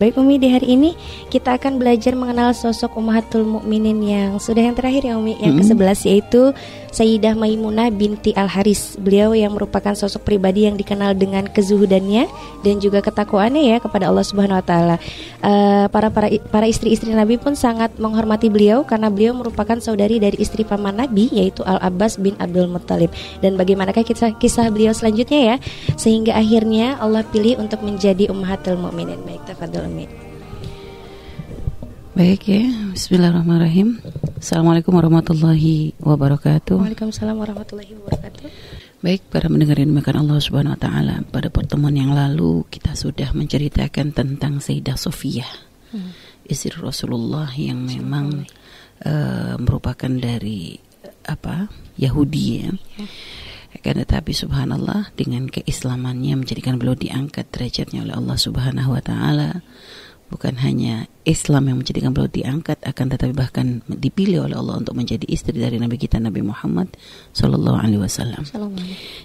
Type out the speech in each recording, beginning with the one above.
Baik Umi, di hari ini kita akan belajar mengenal sosok Ummahatul Mukminin yang sudah yang terakhir ya Umi, yang ke-11 yaitu Sayyidah Maimunah binti Al-Haris. Beliau yang merupakan sosok pribadi yang dikenal dengan kezuhudannya dan juga ketakwaannya ya kepada Allah Subhanahu wa taala. Eh, para para para istri-istri Nabi pun sangat menghormati beliau karena beliau merupakan saudari dari istri paman Nabi yaitu Al-Abbas bin Abdul Muttalib Dan bagaimanakah kisah kisah beliau selanjutnya ya sehingga akhirnya Allah pilih untuk menjadi Ummahatul Mukminin. Baik, tafadhol. Amin. Baik ya, Bismillahirrahmanirrahim. Assalamualaikum warahmatullahi wabarakatuh. Waalaikumsalam warahmatullahi wabarakatuh. Baik, para mendengar yang dimakan Allah Subhanahu wa taala, pada pertemuan yang lalu kita sudah menceritakan tentang Sayyidah Sofia. Hmm. Istri Rasulullah yang memang uh, merupakan dari apa? Yahudi ya. Hmm akan tetapi subhanallah dengan keislamannya menjadikan beliau diangkat derajatnya oleh Allah Subhanahu wa taala. Bukan hanya Islam yang menjadikan beliau diangkat akan tetapi bahkan dipilih oleh Allah untuk menjadi istri dari nabi kita Nabi Muhammad sallallahu alaihi wasallam.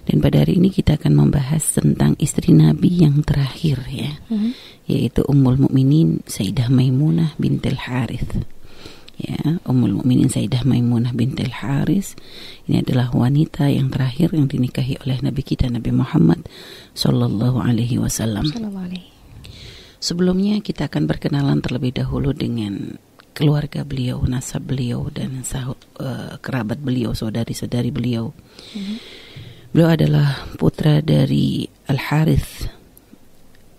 Dan pada hari ini kita akan membahas tentang istri nabi yang terakhir ya. Mm -hmm. Yaitu Ummul Mukminin Sayyidah Maimunah bintil Harith ya Ummul Mukminin Sayyidah Maimunah binti Haris ini adalah wanita yang terakhir yang dinikahi oleh Nabi kita Nabi Muhammad sallallahu Alaihi Wasallam. Sebelumnya kita akan berkenalan terlebih dahulu dengan keluarga beliau, nasab beliau dan sah uh, eh, kerabat beliau, saudari-saudari beliau. hmm Beliau adalah putra dari Al Harith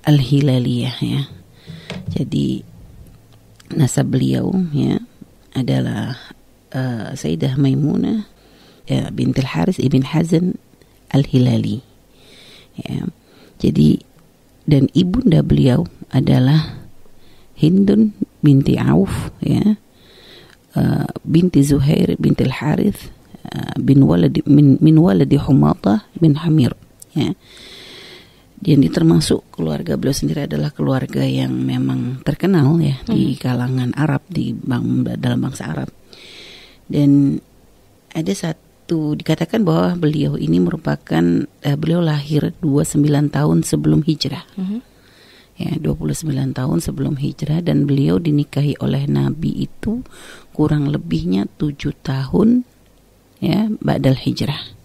Al Hilaliyah ya. Jadi nasab beliau ya adalah uh, Sayyidah Maimunah ya, bintil Haris ibn Hazan al-Hilali. Ya. Jadi dan ibunda beliau adalah Hindun binti Auf ya. Uh, binti Zuhair binti Al-Harith uh, bin Walid min min Walid humata bin Hamir ya ini termasuk keluarga beliau sendiri adalah keluarga yang memang terkenal ya hmm. di kalangan Arab di bang, dalam bangsa Arab. Dan ada satu dikatakan bahwa beliau ini merupakan eh, beliau lahir 29 tahun sebelum Hijrah. Hmm. Ya, 29 tahun sebelum Hijrah dan beliau dinikahi oleh Nabi itu kurang lebihnya 7 tahun ya badal Hijrah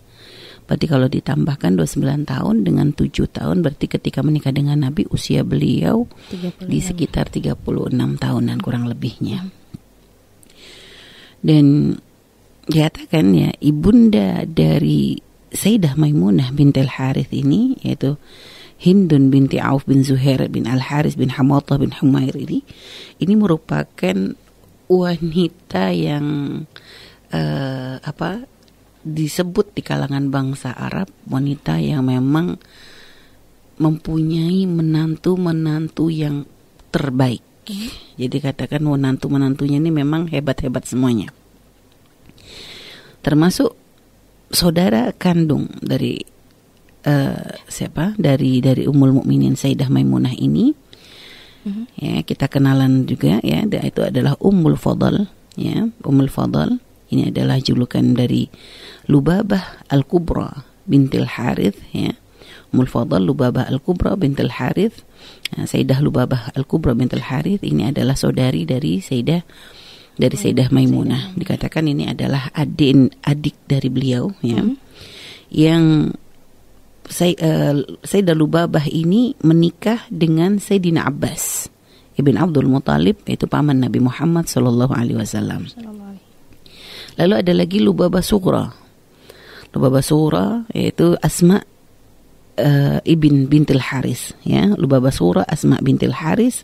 Berarti kalau ditambahkan 29 tahun dengan 7 tahun berarti ketika menikah dengan Nabi usia beliau 36. di sekitar 36 tahunan hmm. kurang lebihnya. Hmm. Dan dikatakan ya ibunda dari Sayyidah Maimunah bintil Harith ini yaitu Hindun binti Auf bin Zuhair bin Al Haris bin Hamatah bin Humair ini ini merupakan wanita yang uh, apa disebut di kalangan bangsa Arab wanita yang memang mempunyai menantu-menantu yang terbaik. Jadi katakan menantu-menantunya ini memang hebat-hebat semuanya. Termasuk saudara kandung dari uh, siapa? Dari dari Ummul Mukminin Sayyidah Maimunah ini. Mm-hmm. Ya, kita kenalan juga ya. Itu adalah umul Fadl, ya, Ummul Fadl ini adalah julukan dari Lubabah Al-Kubra bintil Harith ya. Lubabah Al-Kubra bintil Harith. Nah, Sayyidah Lubabah Al-Kubra bintil Harith ini adalah saudari dari Sayyidah dari Sayyidah Maimunah. Dikatakan ini adalah adin adik dari beliau ya. Hmm. Yang Say, eh, Sayyidah Lubabah ini menikah dengan Sayyidina Abbas ibn Abdul Muthalib yaitu paman Nabi Muhammad sallallahu alaihi wasallam. Lalu ada lagi Lubaba Sugra. Lubaba Sugra yaitu Asma uh, ibn bintil Haris ya, Lubaba Sugra Asma bintil Haris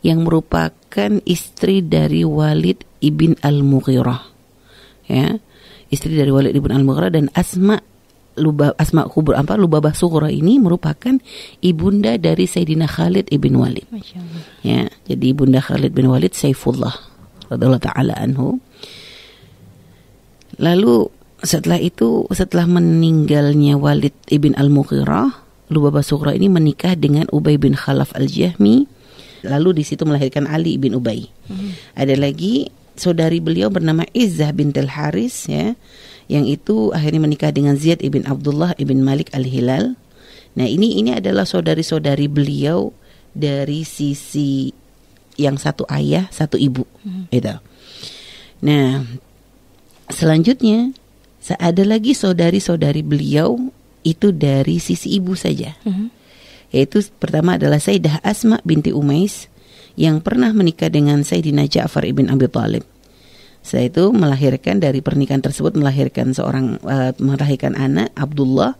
yang merupakan istri dari Walid ibn Al-Mughirah. Ya, istri dari Walid ibn Al-Mughirah dan Asma Luba, Asma Kubur apa Lubabah Sughra ini merupakan ibunda dari Sayyidina Khalid ibn Walid. Ya, jadi ibunda Khalid bin Walid Saifullah radhiyallahu taala anhu. Lalu setelah itu setelah meninggalnya Walid ibn Al-Mughirah, Lubabah Sughra ini menikah dengan Ubay bin Khalaf Al-Jahmi. Lalu di situ melahirkan Ali bin Ubay. Hmm. Ada lagi saudari beliau bernama Izzah Tel Haris ya, yang itu akhirnya menikah dengan Ziyad ibn Abdullah ibn Malik Al-Hilal. Nah, ini ini adalah saudari-saudari beliau dari sisi yang satu ayah, satu ibu. Hmm. itu. Nah, Selanjutnya ada lagi saudari-saudari beliau itu dari sisi ibu saja. Mm-hmm. Yaitu pertama adalah Sayyidah Asma binti Umais yang pernah menikah dengan Sayyidina Ja'far ibn Abi Thalib. Saya itu melahirkan dari pernikahan tersebut melahirkan seorang uh, melahirkan anak Abdullah,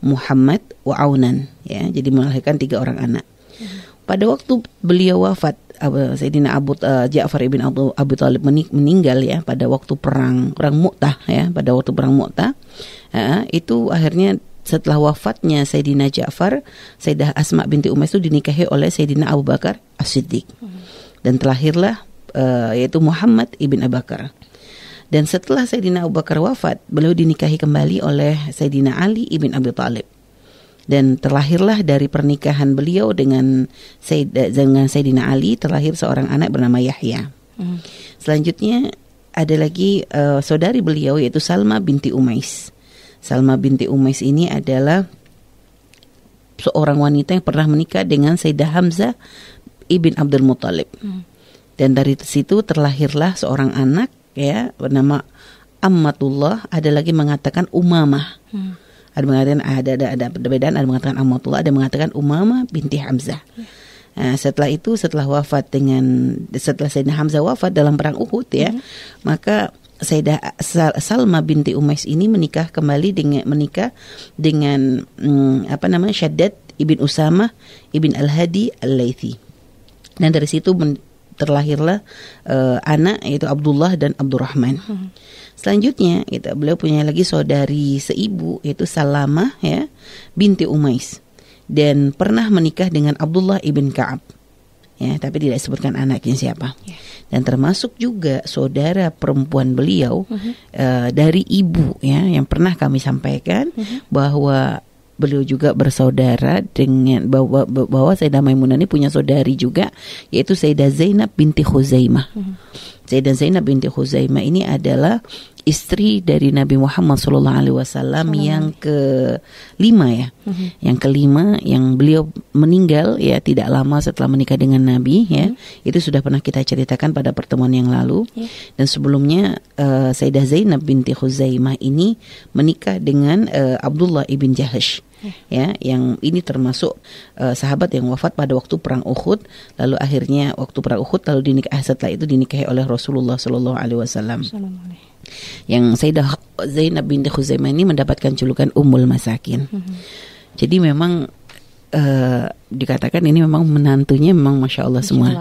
Muhammad, Wa'ounan ya. Jadi melahirkan tiga orang anak. Mm-hmm. Pada waktu beliau wafat, Sayyidina Abu uh, Ja'far ibn Abu, Abu Talib meninggal ya pada waktu perang perang Mu'tah ya pada waktu perang Mu'tah ya, itu akhirnya setelah wafatnya Sayyidina Ja'far Sayyidah Asma binti Umais itu dinikahi oleh Sayyidina Abu Bakar As-Siddiq dan terlahirlah uh, yaitu Muhammad ibn Abu Bakar dan setelah Sayyidina Abu Bakar wafat beliau dinikahi kembali oleh Sayyidina Ali ibn Abi Talib dan terlahirlah dari pernikahan beliau dengan eh, dengan Sayyidina Ali terlahir seorang anak bernama Yahya. Hmm. Selanjutnya ada lagi uh, saudari beliau yaitu Salma binti Umais. Salma binti Umais ini adalah seorang wanita yang pernah menikah dengan Sayyidah Hamzah ibn Abdul Muthalib. Hmm. Dan dari situ terlahirlah seorang anak ya bernama Ammatullah ada lagi mengatakan Umamah. Hmm ada mengatakan ada ada ada perbedaan, ada mengatakan Amatullah, ada mengatakan Umama binti Hamzah. Nah, setelah itu setelah wafat dengan setelah Sayyidina Hamzah wafat dalam perang Uhud ya, hmm. maka Sayyidah Salma binti Umais ini menikah kembali dengan menikah dengan hmm, apa namanya Syaddad ibn Usama ibn Al Hadi Al Laythi. Dan dari situ terlahirlah uh, anak yaitu Abdullah dan Abdurrahman. Hmm. Selanjutnya gitu, beliau punya lagi saudari seibu yaitu Salama, ya binti Umais dan pernah menikah dengan Abdullah ibn Kaab. Ya, tapi tidak disebutkan anaknya siapa. Ya. Dan termasuk juga saudara perempuan beliau uh-huh. uh, dari ibu ya yang pernah kami sampaikan uh-huh. bahwa beliau juga bersaudara dengan bahwa bahwa Sayyidah Maimunah ini punya saudari juga yaitu Sayyidah Zainab binti Khuzaimah. Uh-huh Sayyidah Zainab binti Huzaimah ini adalah istri dari Nabi Muhammad Shallallahu Alaihi Wasallam yang kelima ya, mm-hmm. yang kelima yang beliau meninggal ya tidak lama setelah menikah dengan Nabi ya, mm-hmm. itu sudah pernah kita ceritakan pada pertemuan yang lalu yeah. dan sebelumnya uh, Sayyidah Zainab binti Huzaimah ini menikah dengan uh, Abdullah ibn Jahash ya yang ini termasuk uh, sahabat yang wafat pada waktu perang Uhud lalu akhirnya waktu perang Uhud lalu dinikah eh, setelah itu dinikahi oleh Rasulullah Shallallahu alaihi wasallam yang Sayyidah Zainab binti Khuzaimah ini mendapatkan julukan Ummul Masakin. Mm -hmm. Jadi memang uh, dikatakan ini memang menantunya memang masya Allah semua. Masya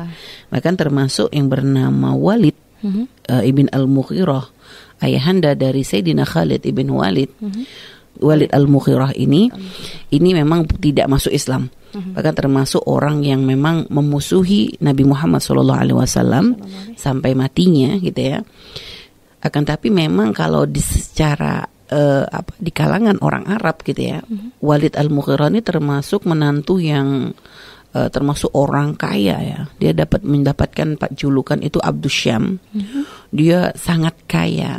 Bahkan termasuk yang bernama Walid mm -hmm. uh, ibn Al Mughirah, ayahanda dari Sayyidina Khalid ibn Walid. Mm -hmm Walid Al-Mughirah ini ini memang tidak masuk Islam. Mm-hmm. Bahkan termasuk orang yang memang memusuhi Nabi Muhammad SAW sampai matinya gitu ya. Akan tapi memang kalau di secara uh, apa di kalangan orang Arab gitu ya, mm-hmm. Walid Al-Mughirah ini termasuk menantu yang uh, termasuk orang kaya ya. Dia dapat mendapatkan pak julukan itu Abdus Syam. Mm-hmm. Dia sangat kaya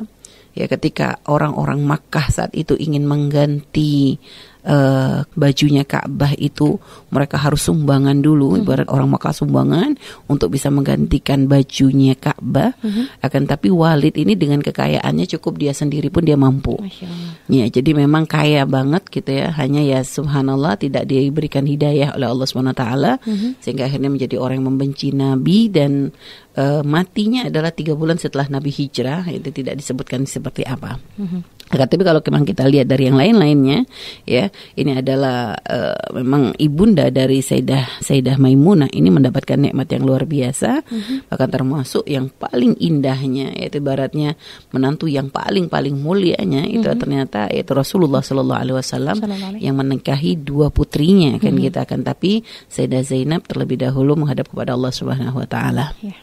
ya ketika orang-orang Makkah saat itu ingin mengganti uh, bajunya Ka'bah itu mereka harus sumbangan dulu hmm. ibarat orang Mekah sumbangan untuk bisa menggantikan bajunya Ka'bah hmm. akan tapi Walid ini dengan kekayaannya cukup dia sendiri pun dia mampu ya jadi memang kaya banget gitu ya hanya ya subhanallah tidak diberikan hidayah oleh Allah Subhanahu wa taala hmm. sehingga akhirnya menjadi orang yang membenci nabi dan uh, matinya adalah tiga bulan setelah Nabi hijrah itu tidak disebutkan seperti apa. Hmm. Nah, tapi kalau memang kita lihat dari yang lain-lainnya, ya ini adalah uh, memang ibunda dari Sayyidah Sayyidah Maimunah ini mendapatkan nikmat yang luar biasa, mm-hmm. bahkan termasuk yang paling indahnya, yaitu baratnya menantu yang paling paling mulianya mm-hmm. itu mhm. ternyata yaitu Rasulullah Shallallahu Alaihi Wasallam yang menikahi dua putrinya kan mm-hmm. kita gitu akan tapi Sayyidah Zainab terlebih dahulu menghadap kepada Allah Subhanahu Wa Taala. Yeah.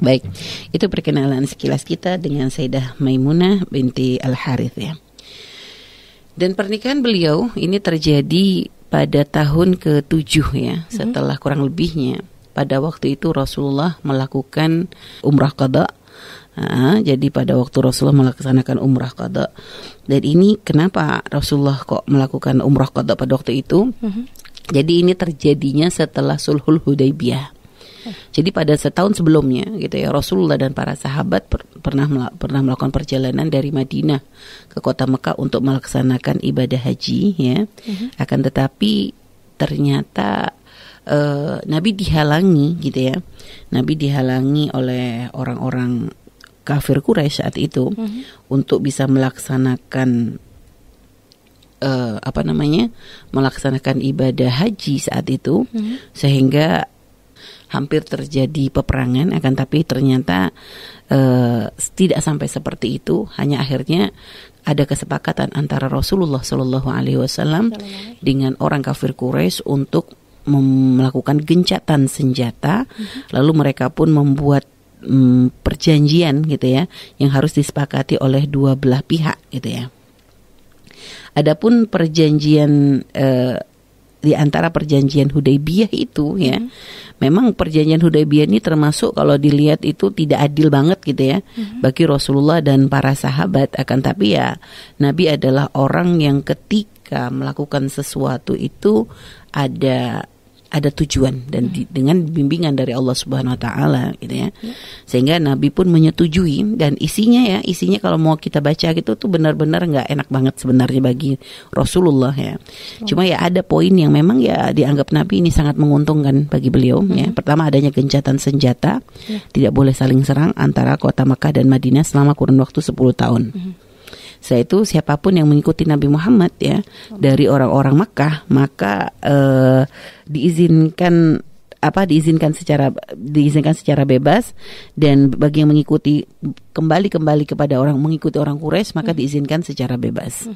Baik, itu perkenalan sekilas kita dengan Sayyidah Maimunah binti Al-Harith ya. Dan pernikahan beliau ini terjadi pada tahun ke-7 ya, mm -hmm. setelah kurang lebihnya. Pada waktu itu Rasulullah melakukan umrah qada. Nah, jadi pada waktu Rasulullah melaksanakan umrah qada. Dan ini kenapa Rasulullah kok melakukan umrah qada pada waktu itu? Mm -hmm. Jadi ini terjadinya setelah Sulhul Hudaybiyah. Jadi pada setahun sebelumnya gitu ya Rasulullah dan para sahabat per pernah mel pernah melakukan perjalanan dari Madinah ke kota Mekah untuk melaksanakan ibadah haji ya. Uh mhm. -huh. Akan tetapi ternyata uh, Nabi dihalangi gitu ya. Nabi dihalangi oleh orang-orang kafir Quraisy saat itu mm -hmm. untuk bisa melaksanakan uh, apa namanya melaksanakan ibadah haji saat itu mm -hmm. sehingga hampir terjadi peperangan akan tapi ternyata uh, tidak sampai seperti itu hanya akhirnya ada kesepakatan antara Rasulullah Shallallahu Alaihi Wasallam dengan orang kafir Quraisy untuk melakukan gencatan senjata, hmm lalu mereka pun membuat mm, perjanjian gitu ya, yang harus disepakati oleh dua belah pihak gitu ya. Adapun perjanjian eh, di antara perjanjian Hudaybiyah itu ya. Mm -hmm. Memang perjanjian Hudaybiyah ini termasuk kalau dilihat itu tidak adil banget gitu ya mm -hmm. bagi Rasulullah dan para sahabat akan tapi ya Nabi adalah orang yang ketika melakukan sesuatu itu ada ada tujuan dan di, hmm. dengan bimbingan dari Allah Subhanahu wa taala gitu ya. ya. Sehingga nabi pun menyetujui dan isinya ya, isinya kalau mau kita baca gitu tuh benar-benar nggak enak banget sebenarnya bagi Rasulullah ya. Oh. Cuma ya ada poin yang memang ya dianggap nabi ini sangat menguntungkan bagi beliau ya. Hmm. Pertama adanya gencatan senjata, ya. tidak boleh saling serang antara kota Mekah dan Madinah selama kurun waktu 10 tahun. Hmm. Setelah itu siapapun yang mengikuti Nabi Muhammad ya dari orang-orang Makkah maka uh, diizinkan apa diizinkan secara diizinkan secara bebas dan bagi yang mengikuti kembali kembali kepada orang mengikuti orang Quraisy maka diizinkan secara bebas.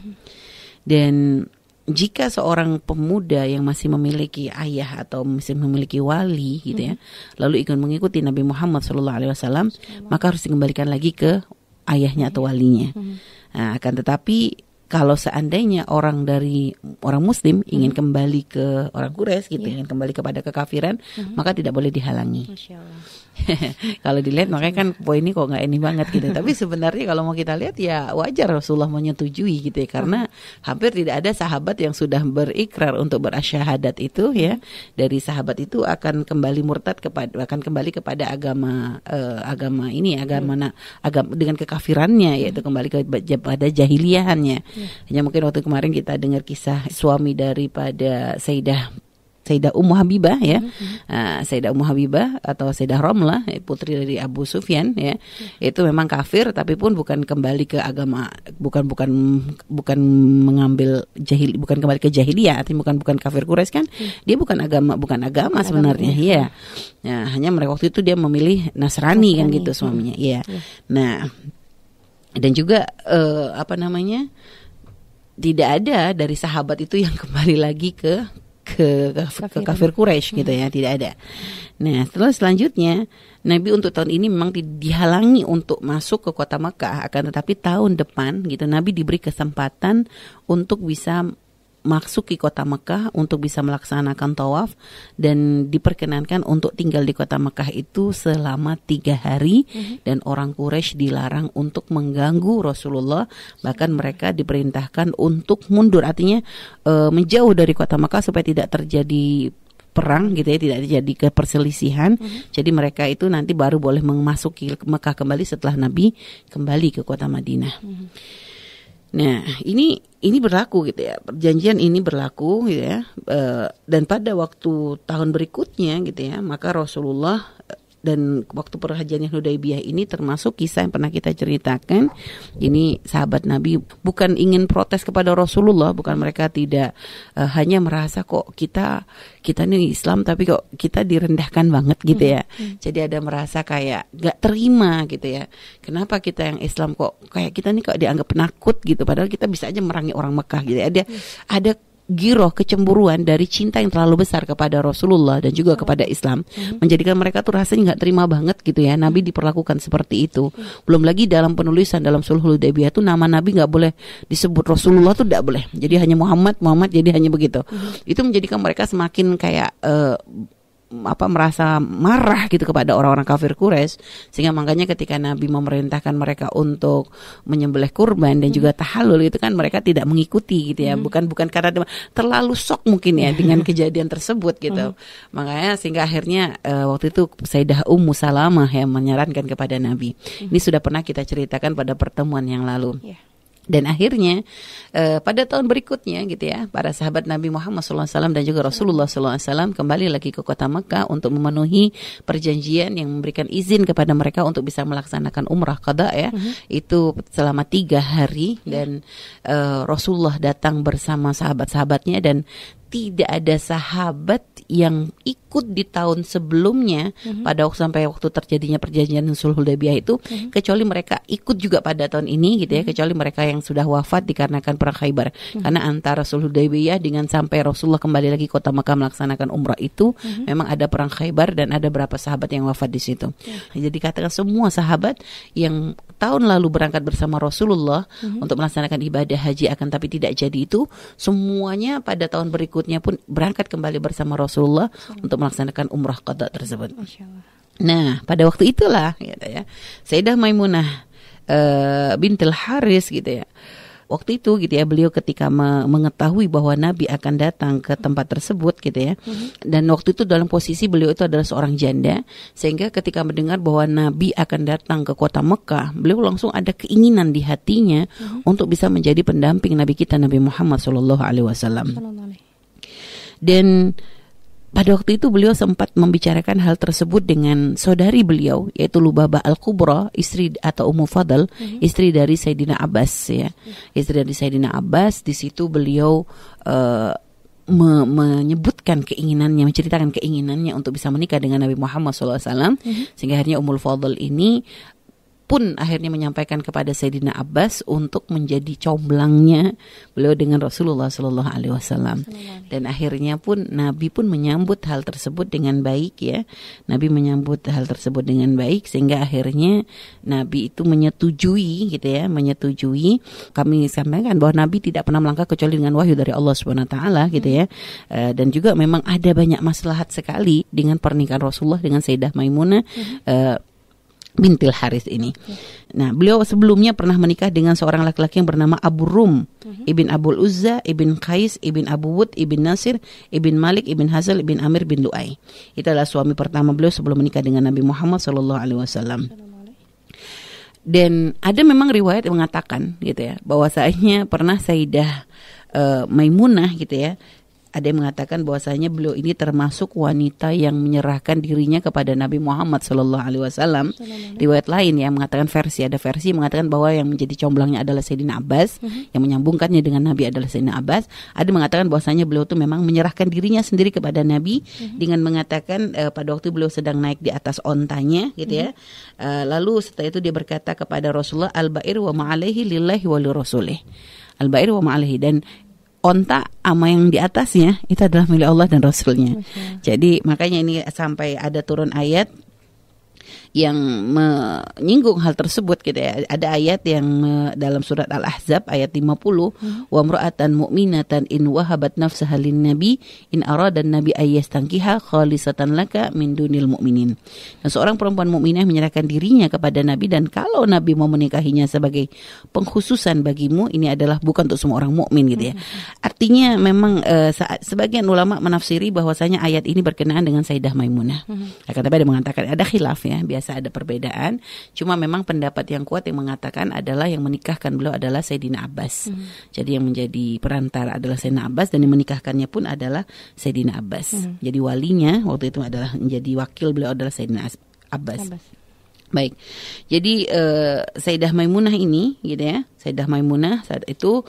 Dan jika seorang pemuda yang masih memiliki ayah atau masih memiliki wali gitu ya, lalu ikut mengikuti Nabi Muhammad Shallallahu Alaihi Wasallam, maka harus dikembalikan lagi ke ayahnya atau walinya. Nah, akan tetapi kalau seandainya orang dari orang muslim hmm. ingin hmm. kembali ke orang Quraisy gitu yeah. ingin kembali kepada kekafiran hmm. maka tidak boleh dihalangi. kalau dilihat makanya kan ini kok nggak ini banget gitu. Tapi sebenarnya kalau mau kita lihat ya wajar Rasulullah menyetujui gitu ya karena hmm. hampir tidak ada sahabat yang sudah berikrar untuk berasyahadat itu ya hmm. dari sahabat itu akan kembali murtad kepada akan kembali kepada agama eh, agama ini agama hmm. agama dengan kekafirannya yaitu kembali kepada jahiliahannya. Ya. Hanya mungkin waktu kemarin kita dengar kisah suami daripada Saidah saidah Ummu Habibah ya. Mm-hmm. Uh, Sayyidah Ummu Habibah atau saidah Romlah ya, putri dari Abu Sufyan ya. hmm Itu memang kafir tapi pun bukan kembali ke agama bukan bukan bukan mengambil jahil bukan kembali ke jahiliyah artinya bukan bukan kafir Quraisy kan. hmm Dia bukan agama bukan agama bukan sebenarnya agama. ya. Nah, hanya mereka waktu itu dia memilih Nasrani, kan Nasrani. kan gitu suaminya. Iya. Mm-hmm. Nah, dan juga uh, apa namanya? tidak ada dari sahabat itu yang kembali lagi ke ke ke, ke kafir Quraisy hmm. gitu ya, tidak ada. Nah, setelah selanjutnya Nabi untuk tahun ini memang di, dihalangi untuk masuk ke kota Mekah, akan tetapi tahun depan gitu Nabi diberi kesempatan untuk bisa ke kota Mekah untuk bisa melaksanakan tawaf dan diperkenankan untuk tinggal di kota Mekah itu selama tiga hari mm-hmm. dan orang Quraisy dilarang untuk mengganggu Rasulullah bahkan mereka diperintahkan untuk mundur artinya e, menjauh dari kota Mekah supaya tidak terjadi perang gitu ya tidak terjadi keperselisihan. Mm-hmm. Jadi mereka itu nanti baru boleh memasuki Mekah kembali setelah Nabi kembali ke kota Madinah. Mm-hmm. Nah, ini ini berlaku gitu ya. Perjanjian ini berlaku gitu ya. Eh, dan pada waktu tahun berikutnya gitu ya, maka Rasulullah dan waktu perhajian Hudaybiyah ini termasuk kisah yang pernah kita ceritakan ini sahabat Nabi bukan ingin protes kepada Rasulullah bukan mereka tidak uh, hanya merasa kok kita kita nih Islam tapi kok kita direndahkan banget gitu ya hmm, hmm. jadi ada merasa kayak gak terima gitu ya kenapa kita yang Islam kok kayak kita nih kok dianggap penakut gitu padahal kita bisa aja merangi orang Mekah gitu ya hmm. ada ada giroh kecemburuan dari cinta yang terlalu besar kepada Rasulullah dan juga kepada Islam hmm. menjadikan mereka tuh rasanya nggak terima banget gitu ya Nabi diperlakukan seperti itu belum lagi dalam penulisan dalam Sulhul Hudaybiyah tuh nama Nabi nggak boleh disebut Rasulullah tuh tidak boleh jadi hanya Muhammad Muhammad jadi hanya begitu hmm. itu menjadikan mereka semakin kayak uh, apa merasa marah gitu kepada orang-orang kafir kures sehingga makanya ketika Nabi memerintahkan mereka untuk menyembelih kurban dan juga tahalul itu kan mereka tidak mengikuti gitu ya hmm. bukan bukan karena terlalu sok mungkin ya dengan kejadian tersebut gitu hmm. makanya sehingga akhirnya uh, waktu itu Sayyidah Ummu Salamah yang menyarankan kepada Nabi hmm. ini sudah pernah kita ceritakan pada pertemuan yang lalu yeah. Dan akhirnya uh, pada tahun berikutnya gitu ya para sahabat Nabi Muhammad SAW dan juga Rasulullah SAW kembali lagi ke kota Mekah untuk memenuhi perjanjian yang memberikan izin kepada mereka untuk bisa melaksanakan umrah kada ya uh mhm. -huh. itu selama tiga hari iya. dan uh, Rasulullah datang bersama sahabat-sahabatnya dan tidak ada sahabat yang ikut di tahun sebelumnya mm-hmm. pada waktu sampai waktu terjadinya perjanjian sulh Hudaybiyah itu mm-hmm. kecuali mereka ikut juga pada tahun ini gitu ya mm-hmm. kecuali mereka yang sudah wafat dikarenakan perang khaybar mm-hmm. karena antara sulh Hudaybiyah dengan sampai Rasulullah kembali lagi kota Makkah melaksanakan umrah itu mm-hmm. memang ada perang khaybar dan ada berapa sahabat yang wafat di situ. Mm-hmm. Jadi katakan semua sahabat yang tahun lalu berangkat bersama Rasulullah mm-hmm. untuk melaksanakan ibadah haji akan tapi tidak jadi itu semuanya pada tahun berikutnya pun berangkat kembali bersama Rasulullah mm-hmm. untuk melaksanakan umrah qada tersebut. Nah, pada waktu itulah ya, ya. Sayyidah Maimunah uh, eh, bintil Haris gitu ya waktu itu gitu ya beliau ketika mengetahui bahwa Nabi akan datang ke tempat tersebut gitu ya mm-hmm. dan waktu itu dalam posisi beliau itu adalah seorang janda sehingga ketika mendengar bahwa Nabi akan datang ke kota Mekah beliau langsung ada keinginan di hatinya mm-hmm. untuk bisa menjadi pendamping Nabi kita Nabi Muhammad Shallallahu Alaihi Wasallam dan pada waktu itu beliau sempat membicarakan hal tersebut dengan saudari beliau yaitu Lubaba al Kubro istri atau Ummu Fadl, mm-hmm. istri dari Sayyidina Abbas ya. Mm-hmm. Istri dari Sayyidina Abbas di situ beliau uh, me menyebutkan keinginannya, menceritakan keinginannya untuk bisa menikah dengan Nabi Muhammad SAW, mm-hmm. sehingga akhirnya Ummul Fadl ini pun akhirnya menyampaikan kepada Sayyidina Abbas untuk menjadi comblangnya beliau dengan Rasulullah Shallallahu Alaihi Wasallam dan akhirnya pun Nabi pun menyambut hal tersebut dengan baik ya Nabi menyambut hal tersebut dengan baik sehingga akhirnya Nabi itu menyetujui gitu ya menyetujui kami sampaikan bahwa Nabi tidak pernah melangkah kecuali dengan wahyu dari Allah Subhanahu Wa Taala gitu ya hmm. eh, dan juga memang ada banyak maslahat sekali dengan pernikahan Rasulullah dengan Sayyidah Maimunah hmm. eh, bintil Haris ini. Nah, beliau sebelumnya pernah menikah dengan seorang laki-laki yang bernama Abu Rum, mhm. Ibn Abdul Uzza, Ibn Qais, Ibn Abu Wud, Ibn Nasir, Ibn Malik, Ibn Hazal, Ibn Amir bin Lu'ai. Itu suami pertama beliau sebelum menikah dengan Nabi Muhammad sallallahu alaihi wasallam. Dan ada memang riwayat yang mengatakan gitu ya, bahwa bahwasanya pernah Sayyidah uh, Maimunah gitu ya, ada yang mengatakan bahwasanya beliau ini termasuk wanita yang menyerahkan dirinya kepada Nabi Muhammad Shallallahu Alaihi Wasallam. Riwayat lain yang mengatakan versi ada versi mengatakan bahwa yang menjadi comblangnya adalah Sayyidina Abbas, uh mhm. -huh. yang menyambungkannya dengan Nabi adalah Sayyidina Abbas. Ada yang mengatakan bahwasanya beliau itu memang menyerahkan dirinya sendiri kepada Nabi uh mhm. -huh. dengan mengatakan uh, pada waktu beliau sedang naik di atas ontanya, gitu uh -huh. ya. Uh, lalu setelah itu dia berkata kepada Rasulullah al-ba'ir wa ma'alehi lillahi wa li al-bair wa ma'alehi dan onta ama yang di atasnya itu adalah milik Allah dan Rasulnya. Okay. Jadi makanya ini sampai ada turun ayat yang menyinggung hal tersebut gitu ya. Ada ayat yang dalam surat Al-Ahzab ayat 50, hmm. "Wa mra'atan mu'minatan in wahabat nafsaha nabi in arada nabi ayyas tangkiha khalisatan laka min dunil mu'minin." Nah, seorang perempuan mukminah menyerahkan dirinya kepada nabi dan kalau nabi mau menikahinya sebagai pengkhususan bagimu, ini adalah bukan untuk semua orang mukmin gitu ya. Hmm. Artinya memang uh, e, saat, sebagian ulama menafsiri bahwasanya ayat ini berkenaan dengan Sayyidah Maimunah. Hmm. Akan ada mengatakan ada khilaf ya biasa biasa ada perbedaan. Cuma memang pendapat yang kuat yang mengatakan adalah yang menikahkan beliau adalah Sayyidina Abbas. Hmm. Jadi yang menjadi perantara adalah Sayyidina Abbas dan yang menikahkannya pun adalah Sayyidina Abbas. Hmm. Jadi walinya waktu itu adalah menjadi wakil beliau adalah Sayyidina Abbas. Abbas. Baik. Jadi uh, Sayyidah Maimunah ini gitu ya. Sayyidah Maimunah saat itu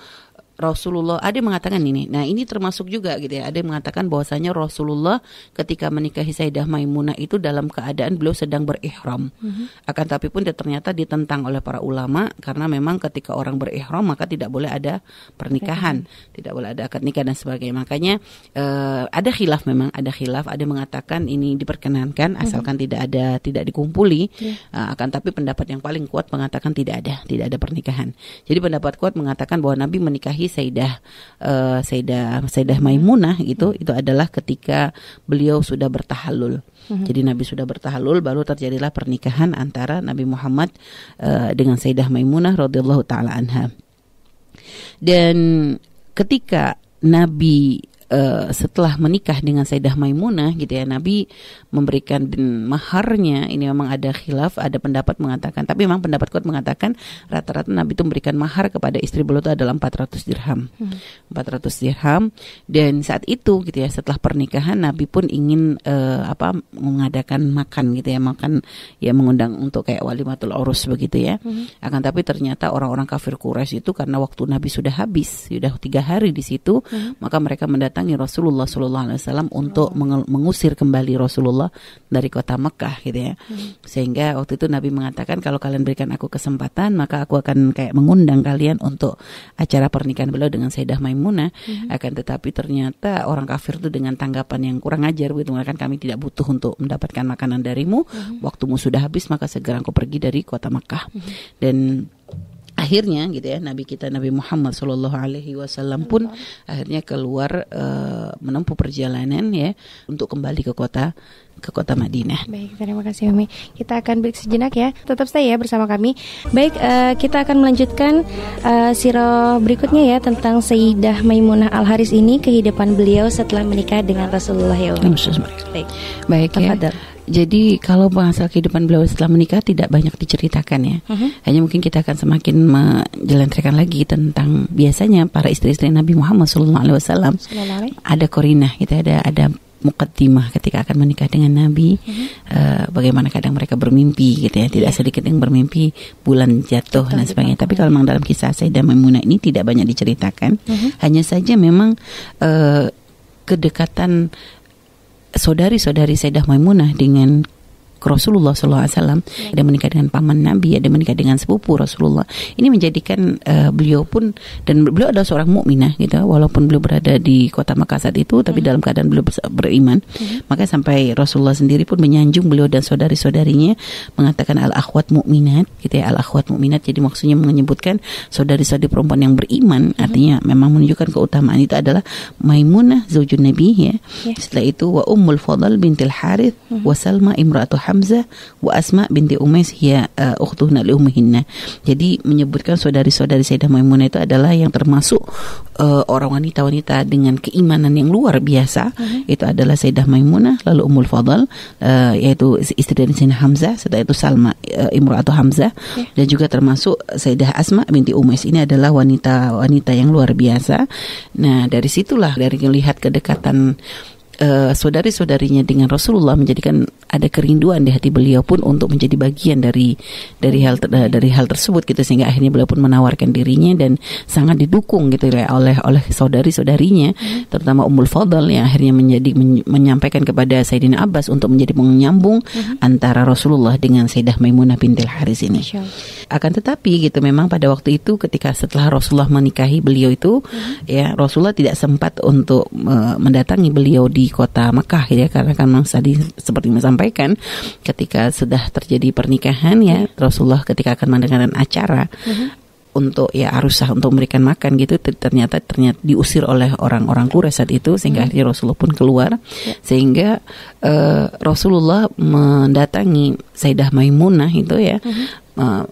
Rasulullah ada yang mengatakan ini. Nah, ini termasuk juga gitu ya. Ada yang mengatakan bahwasanya Rasulullah ketika menikahi Sayyidah Maimunah itu dalam keadaan beliau sedang berihram. Mm-hmm. Akan tapi pun dia ternyata ditentang oleh para ulama karena memang ketika orang berihram maka tidak boleh ada pernikahan, okay. tidak boleh ada akad nikah dan sebagainya. Makanya uh, ada khilaf memang, ada khilaf, ada yang mengatakan ini diperkenankan mhm. asalkan mm-hmm. tidak ada tidak dikumpuli. Yeah. Iya. Uh, akan tapi pendapat yang paling kuat mengatakan tidak ada, tidak ada pernikahan. Jadi pendapat kuat mengatakan bahwa Nabi menikahi lagi Sayyidah uh, eh, Sayyidah Maimunah gitu itu adalah ketika beliau sudah bertahalul. Mhm. Jadi Nabi sudah bertahalul baru terjadilah pernikahan antara Nabi Muhammad uh, dengan Sayyidah Maimunah radhiyallahu taala anha. Dan ketika Nabi uh, setelah menikah dengan Sayyidah Maimunah gitu ya Nabi memberikan maharnya ini memang ada khilaf ada pendapat mengatakan tapi memang pendapat kuat mengatakan rata-rata Nabi itu memberikan mahar kepada istri beliau itu adalah 400 dirham hmm. 400 dirham dan saat itu gitu ya setelah pernikahan Nabi pun ingin uh, apa mengadakan makan gitu ya makan ya mengundang untuk kayak walimatul urus begitu ya hmm. akan tapi ternyata orang-orang kafir Quraisy itu karena waktu Nabi sudah habis sudah tiga hari di situ hmm. maka mereka mendatang mendatangi Rasulullah Shallallahu Alaihi Wasallam untuk oh. mengusir kembali Rasulullah dari kota Mekah gitu ya hmm. sehingga waktu itu Nabi mengatakan kalau kalian berikan aku kesempatan maka aku akan kayak mengundang kalian untuk acara pernikahan beliau dengan Sayyidah Maimunah hmm. akan tetapi ternyata orang kafir itu dengan tanggapan yang kurang ajar begitu mengatakan kami tidak butuh untuk mendapatkan makanan darimu hmm. waktumu sudah habis maka segera aku pergi dari kota Mekah hmm. dan akhirnya gitu ya Nabi kita Nabi Muhammad Shallallahu Alaihi Wasallam pun akhirnya keluar uh, menempuh perjalanan ya untuk kembali ke kota ke kota Madinah. Baik, terima kasih Umi. Kita akan break sejenak ya. Tetap stay ya bersama kami. Baik, uh, kita akan melanjutkan uh, eh, siro berikutnya ya tentang Sayyidah Maimunah Al Haris ini kehidupan beliau setelah menikah dengan Rasulullah ya Terima Baik, Baik ya. Jadi kalau mengasal kehidupan beliau setelah menikah tidak banyak diceritakan ya. Uh-huh. Hanya mungkin kita akan semakin menjelentrekan lagi tentang biasanya para istri-istri Nabi Muhammad SAW ada korinah kita gitu ya, ada ada mukaddimah ketika akan menikah dengan Nabi Uh-huh. uh, bagaimana kadang mereka bermimpi gitu ya tidak iya. sedikit yang bermimpi bulan jatuh Betul, dan sebagainya tapi kalau memang dalam kisah saya dan Memuna ini tidak banyak diceritakan Uh-huh. hanya saja memang uh, kedekatan saudari-saudari Sedah Maimunah dengan Rasulullah SAW ada menikah dengan paman Nabi ada menikah dengan sepupu Rasulullah ini menjadikan uh, beliau pun dan beliau adalah seorang mukminah gitu walaupun beliau berada di kota Makassar itu tapi dalam keadaan beliau beriman maka sampai Rasulullah sendiri pun menyanjung beliau dan saudari-saudarinya mengatakan al akhwat mukminat gitu ya al akhwat mukminat jadi maksudnya menyebutkan saudari-saudari perempuan yang beriman artinya memang menunjukkan keutamaan itu adalah Maimunah zaujun Nabi ya, ya. setelah itu wa Ummul Fadl bintil Harith wa Salma imra'atu Hamzah wa Asma binti هي ya لأمهن eh, ukhtuhna Jadi menyebutkan saudari-saudari Sayyidah Maimunah itu adalah yang termasuk uh, orang wanita-wanita dengan keimanan yang luar biasa. Uh-huh. Itu adalah Sayyidah Maimunah lalu Ummul Fadl uh, yaitu istri dari Sayyidina Hamzah, setelah itu Salma uh, atau Hamzah okay. Ya. dan juga termasuk Sayyidah Asma binti Umais ini adalah wanita-wanita yang luar biasa. Nah, dari situlah dari melihat kedekatan uh, saudari-saudarinya dengan Rasulullah menjadikan ada kerinduan di hati beliau pun untuk menjadi bagian dari dari hal dari hal tersebut gitu sehingga akhirnya beliau pun menawarkan dirinya dan sangat didukung gitu ya oleh oleh saudari saudarinya hmm. terutama Ummul Fadl yang akhirnya menjadi men, menyampaikan kepada Sayyidina Abbas untuk menjadi penyambung hmm. antara Rasulullah dengan Sayyidah Maimunah bintil Haris ini. Akan tetapi gitu memang pada waktu itu ketika setelah Rasulullah menikahi beliau itu hmm. ya Rasulullah tidak sempat untuk uh, mendatangi beliau di kota Mekah ya karena kan memang tadi seperti sampai sampaikan ketika sudah terjadi pernikahan ya iya. Rasulullah ketika akan mendengarkan acara mm-hmm untuk ya arusah untuk memberikan makan gitu ternyata ternyata diusir oleh orang-orang Quraisy saat itu sehingga hmm. akhirnya Rasulullah pun keluar ya. sehingga uh, Rasulullah mendatangi Sayyidah Maimunah itu ya hmm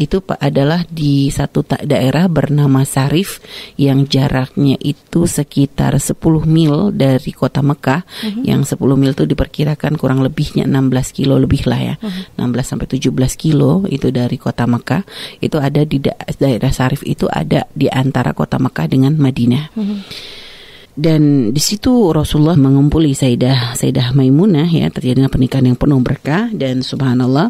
itu pak adalah di satu daerah bernama Sarif yang jaraknya itu sekitar 10 mil dari kota Mekah Uh mhm. -huh. yang 10 mil itu diperkirakan kurang lebihnya 16 kilo lebih lah ya Uh -huh. 16 sampai 17 kilo itu dari kota Mekah itu ada di da daerah Sarif itu ada di antara kota Mekah dengan Madinah Uh mhm. -huh. dan di situ Rasulullah mengumpuli Sayyidah Sayyidah Maimunah ya terjadinya pernikahan yang penuh berkah dan subhanallah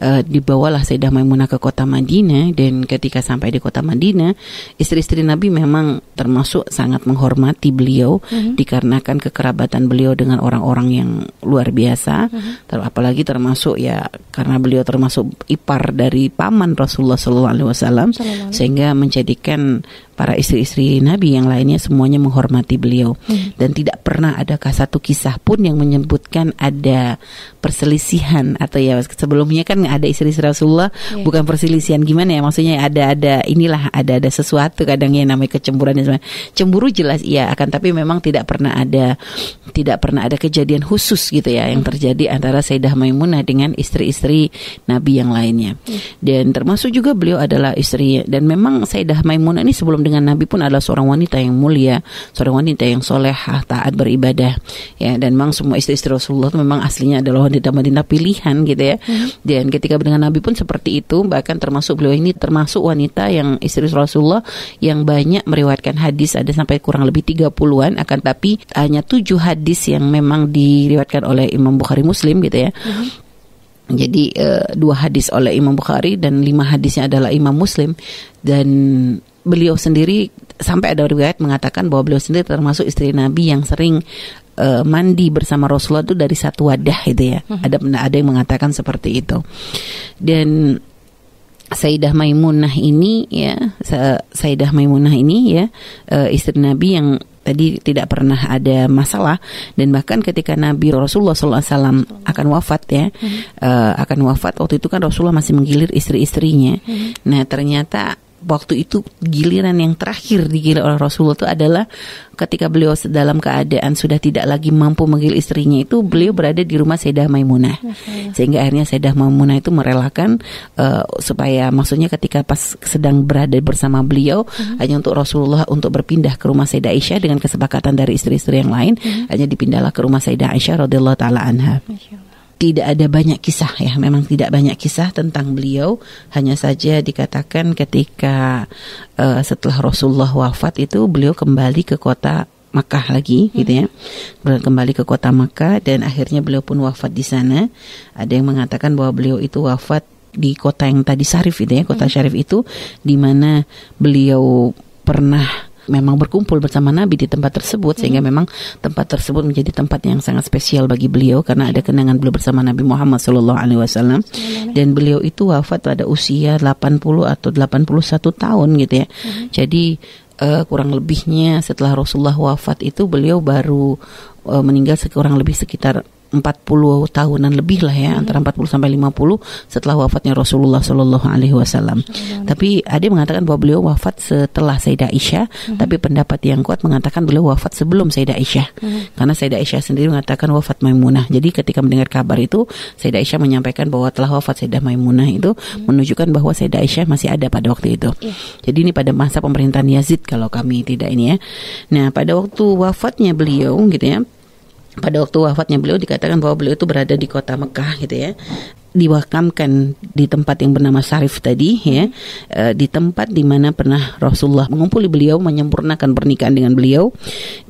uh, eh, dibawalah Sayyidah Maimunah ke kota Madinah dan ketika sampai di kota Madinah istri-istri Nabi memang termasuk sangat menghormati beliau mm-hmm. dikarenakan kekerabatan beliau dengan orang-orang yang luar biasa mm-hmm. apalagi termasuk ya karena beliau termasuk ipar dari paman Rasulullah Sallallahu Alaihi Wasallam sehingga menjadikan para istri-istri Nabi yang lainnya semuanya menghormati beliau hmm. dan tidak pernah ada satu kisah pun yang menyebutkan ada perselisihan atau ya sebelumnya kan ada istri Rasulullah yeah. bukan perselisihan gimana ya maksudnya ada ada inilah ada ada sesuatu kadang yang namanya kecemburuan dan cemburu jelas iya akan tapi memang tidak pernah ada tidak pernah ada kejadian khusus gitu ya yang terjadi antara Sayyidah Maimunah dengan istri-istri Nabi yang lainnya yeah. dan termasuk juga beliau adalah istri dan memang Sayyidah Maimunah ini sebelum dengan Nabi pun adalah seorang wanita yang mulia seorang wanita yang solehah taat beribadah ya dan memang semua istri-istri Rasulullah itu memang aslinya adalah wanita wanita pilihan gitu ya hmm. dan ketika dengan Nabi pun seperti itu bahkan termasuk beliau ini termasuk wanita yang istri Rasulullah yang banyak meriwayatkan hadis ada sampai kurang lebih 30-an akan tapi hanya tujuh hadis yang memang diriwayatkan oleh Imam Bukhari Muslim gitu ya hmm. Jadi uh, dua hadis oleh Imam Bukhari dan lima hadisnya adalah Imam Muslim dan beliau sendiri sampai ada riwayat mengatakan bahwa beliau sendiri termasuk istri Nabi yang sering uh, mandi bersama Rasulullah itu dari satu wadah itu ya. Mhm. Ada ada yang mengatakan seperti itu. Dan Sayyidah Maimunah ini ya Sayyidah Maimunah ini ya eh, istri Nabi yang tadi tidak pernah ada masalah dan bahkan ketika Nabi Rasulullah SAW akan wafat ya hmm. akan wafat waktu itu kan Rasulullah masih menggilir istri-istrinya. Hmm. Nah ternyata waktu itu giliran yang terakhir digilir oleh Rasulullah itu adalah ketika beliau dalam keadaan sudah tidak lagi mampu menggil istrinya itu beliau berada di rumah Sayyidah Maimunah. Sehingga akhirnya Sayyidah Maimunah itu merelakan uh, supaya maksudnya ketika pas sedang berada bersama beliau mm-hmm. hanya untuk Rasulullah untuk berpindah ke rumah Sayyidah Aisyah dengan kesepakatan dari istri-istri yang lain mm-hmm. hanya dipindahlah ke rumah Sayyidah Aisyah radhiyallahu taala anha tidak ada banyak kisah ya, memang tidak banyak kisah tentang beliau, hanya saja dikatakan ketika uh, setelah Rasulullah wafat itu beliau kembali ke kota Makkah lagi hmm. gitu ya. Beliau kembali ke kota Makkah dan akhirnya beliau pun wafat di sana. Ada yang mengatakan bahwa beliau itu wafat di kota yang tadi Syarif itu ya, kota hmm. Syarif itu di mana beliau pernah memang berkumpul bersama Nabi di tempat tersebut sehingga mhm. memang tempat tersebut menjadi tempat yang sangat spesial bagi beliau karena ada kenangan beliau bersama Nabi Muhammad Shallallahu Alaihi Wasallam dan beliau itu wafat pada usia 80 atau 81 tahun gitu ya. Mhm. Jadi uh, kurang lebihnya setelah Rasulullah wafat itu beliau baru uh, meninggal sekurang lebih sekitar 40 tahunan lebih lah ya, hmm. antara 40 sampai 50 setelah wafatnya Rasulullah Shallallahu alaihi wasallam. Tapi ada yang mengatakan bahwa beliau wafat setelah Sayyidah Aisyah, hmm. tapi pendapat yang kuat mengatakan beliau wafat sebelum Sayyidah Aisyah. Hmm. Karena Sayyidah Aisyah sendiri mengatakan wafat Maimunah. Jadi ketika mendengar kabar itu, Sayyidah Aisyah menyampaikan bahwa telah wafat Sayyidah Maimunah itu hmm. menunjukkan bahwa Sayyidah Aisyah masih ada pada waktu itu. Yeah. Jadi ini pada masa pemerintahan Yazid kalau kami tidak ini ya. Nah, pada waktu wafatnya beliau gitu ya pada waktu wafatnya beliau dikatakan bahwa beliau itu berada di kota Mekah gitu ya diwakamkan di tempat yang bernama Sarif tadi ya eh, di tempat di mana pernah Rasulullah mengumpuli beliau menyempurnakan pernikahan dengan beliau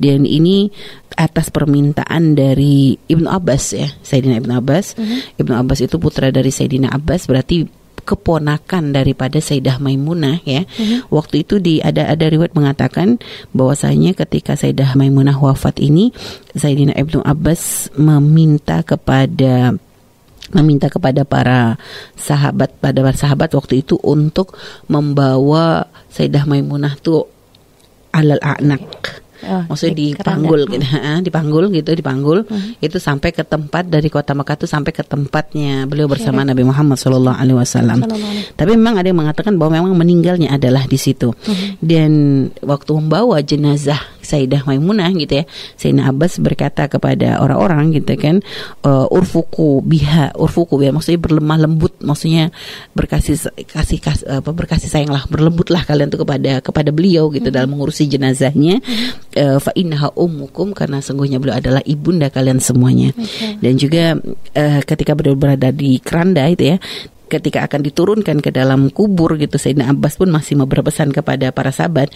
dan ini atas permintaan dari Ibnu Abbas ya Sayyidina Ibnu Abbas uh mhm. -huh. Ibnu Abbas itu putra dari Sayyidina Abbas berarti keponakan daripada Sayyidah Maimunah ya. Uh-huh. Waktu itu di ada ada riwayat mengatakan bahwasanya ketika Sayyidah Maimunah wafat ini Sayyidina Ibnu Abbas meminta kepada meminta kepada para sahabat pada para sahabat waktu itu untuk membawa Sayyidah Maimunah tuh alal anak oh, maksudnya dipanggul gitu hmm. ah, dipanggul gitu dipanggul hmm. itu sampai ke tempat dari kota Mekah itu sampai ke tempatnya beliau iya, bersama Nabi Muhammad Shallallahu Alaihi Wasallam tapi memang ada yang mengatakan bahwa memang meninggalnya adalah di situ hmm. dan waktu membawa jenazah Sayyidah Maimunah gitu ya Sayyidina Abbas berkata kepada orang-orang gitu kan uh, urfuku biha urfuku biha maksudnya berlemah lembut maksudnya berkasih kasih kas, apa berkasih sayanglah berlembutlah kalian tuh kepada kepada beliau gitu hmm. dalam mengurusi jenazahnya hmm uh, fa umukum karena sungguhnya beliau adalah ibunda kalian semuanya. Okay. Dan juga uh, ketika beliau berada di keranda itu ya ketika akan diturunkan ke dalam kubur gitu Sayyidina Abbas pun masih berpesan kepada para sahabat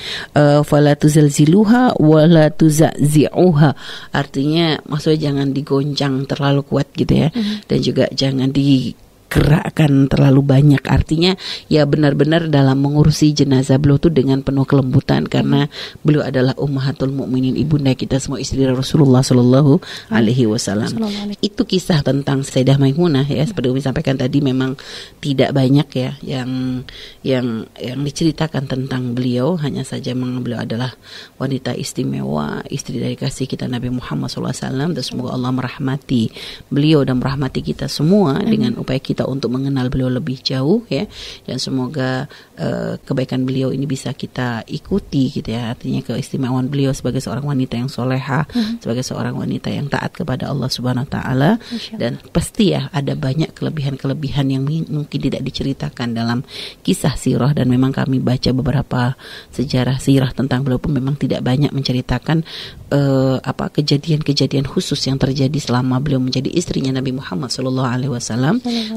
wala eh, tuzalziluha wala tuzazi'uha artinya maksudnya jangan digoncang terlalu kuat gitu ya mm -hmm. dan juga jangan di digerakkan terlalu banyak artinya ya benar-benar dalam mengurusi jenazah beliau tuh dengan penuh kelembutan karena beliau adalah ummahatul mukminin ibunda kita semua istri Rasulullah Shallallahu Alaihi Wasallam itu kisah tentang Sayyidah Maimunah ya seperti Umi sampaikan tadi memang tidak banyak ya yang yang yang diceritakan tentang beliau hanya saja memang beliau adalah wanita istimewa istri dari kasih kita Nabi Muhammad SAW dan semoga Allah merahmati beliau dan merahmati kita semua dengan upaya kita kita untuk mengenal beliau lebih jauh ya dan semoga uh, kebaikan beliau ini bisa kita ikuti gitu ya artinya keistimewaan beliau sebagai seorang wanita yang soleha hmm. sebagai seorang wanita yang taat kepada Allah Subhanahu Wa Taala dan pasti ya ada banyak kelebihan-kelebihan yang mungkin tidak diceritakan dalam kisah sirah dan memang kami baca beberapa sejarah sirah tentang beliau pun memang tidak banyak menceritakan uh, apa kejadian-kejadian khusus yang terjadi selama beliau menjadi istrinya Nabi Muhammad SAW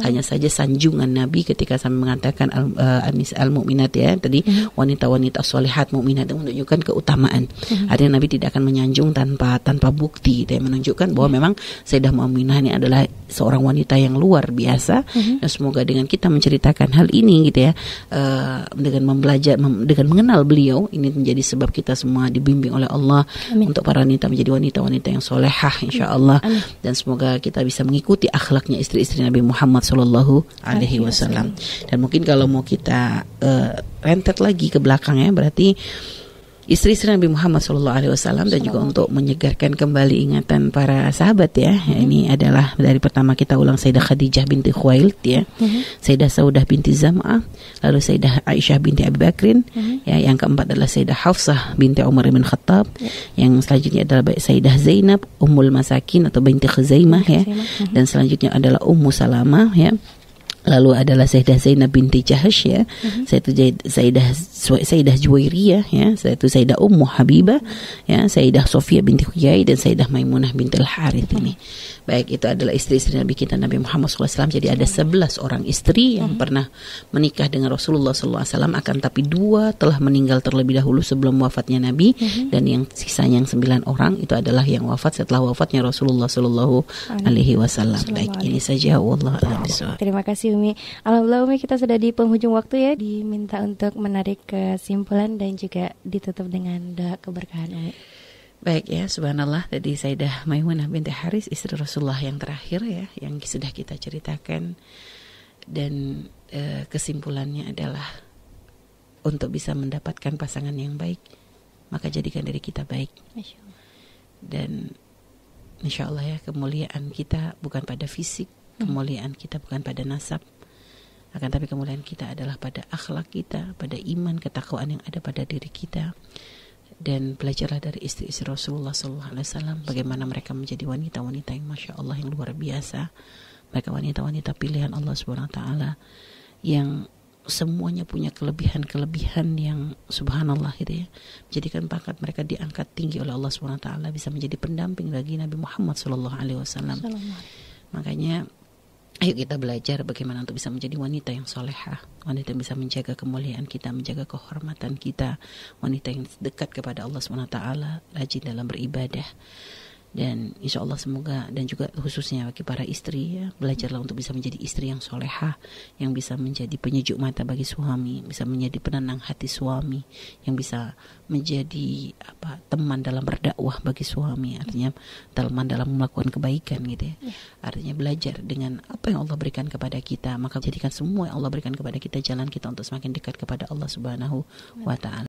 hanya saja sanjungan Nabi ketika sampai mengatakan al, uh, eh, al mukminat ya tadi mhm. wanita-wanita solehat mukminat menunjukkan keutamaan. Mhm. Artinya Nabi tidak akan menyanjung tanpa tanpa bukti dan menunjukkan bahwa mhm. memang Sayyidah Mu'minah ini adalah seorang wanita yang luar biasa. Dan semoga dengan kita menceritakan hal ini gitu ya uh, dengan membelajar mem, dengan mengenal beliau ini menjadi sebab kita semua dibimbing oleh Allah Amin. untuk para wanita menjadi wanita-wanita yang solehah insya Allah Amin. dan semoga kita bisa mengikuti akhlaknya istri-istri Nabi Muhammad SAW Shallallahu Alaihi Wasallam. Dan mungkin kalau mau kita uh, rentet lagi ke belakangnya berarti istri-istri Nabi Muhammad Alaihi SAW dan juga untuk menyegarkan kembali ingatan para sahabat ya. ya. ini adalah dari pertama kita ulang Sayyidah Khadijah binti Khuwailid ya. mm Sayyidah Saudah binti Zam'ah, lalu Sayyidah Aisyah binti Abi Bakrin. Mhm. Ya, yang keempat adalah Sayyidah Hafsah binti Umar bin Khattab. Ya. Yang selanjutnya adalah Sayyidah Zainab Ummul Masakin atau binti Khuzaimah ya. Mhm. Dan selanjutnya adalah Ummu Salamah ya lalu adalah Sayyidah Zainab binti Jahash ya mm-hmm. Sayyidah Sayyidah Juwairiyah ya itu Sayyidah Ummu Habibah ya Sayyidah Sofia binti Huyai dan Sayyidah Maimunah binti Al-Harith ini mhm. baik itu adalah istri-istri Nabi kita Nabi Muhammad SAW jadi ada 11 orang istri yang mm-hmm. pernah menikah dengan Rasulullah SAW akan tapi dua telah meninggal terlebih dahulu sebelum wafatnya Nabi mm-hmm. dan yang sisanya yang sembilan orang itu adalah yang wafat setelah wafatnya Rasulullah SAW Alaihi Wasallam baik ini saja Allah Terima kasih Umi. Alhamdulillah Umi kita sudah di penghujung waktu ya. Diminta untuk menarik kesimpulan dan juga ditutup dengan doa keberkahan Umi. Baik ya, subhanallah tadi Sayyidah Maimunah binti Haris istri Rasulullah yang terakhir ya, yang sudah kita ceritakan dan e, kesimpulannya adalah untuk bisa mendapatkan pasangan yang baik, maka jadikan diri kita baik. Dan insya Allah ya kemuliaan kita bukan pada fisik, Kemuliaan kita bukan pada nasab, akan tapi kemuliaan kita adalah pada akhlak kita, pada iman ketakwaan yang ada pada diri kita. Dan belajarlah dari istri-istri Rasulullah SAW bagaimana mereka menjadi wanita-wanita yang masya Allah yang luar biasa. Mereka wanita-wanita pilihan Allah subhanahu wa taala yang semuanya punya kelebihan-kelebihan yang subhanallah gitu ya. Menjadikan pangkat mereka diangkat tinggi oleh Allah subhanahu wa taala bisa menjadi pendamping bagi Nabi Muhammad SAW. Makanya Ayo kita belajar bagaimana untuk bisa menjadi wanita yang solehah, wanita yang bisa menjaga kemuliaan kita, menjaga kehormatan kita, wanita yang dekat kepada Allah SWT, rajin dalam beribadah dan insya Allah semoga dan juga khususnya bagi para istri ya belajarlah untuk bisa menjadi istri yang solehah yang bisa menjadi penyejuk mata bagi suami bisa menjadi penenang hati suami yang bisa menjadi apa teman dalam berdakwah bagi suami artinya teman dalam melakukan kebaikan gitu ya, ya. artinya belajar dengan apa yang Allah berikan kepada kita maka jadikan semua yang Allah berikan kepada kita jalan kita untuk semakin dekat kepada Allah Subhanahu wa taala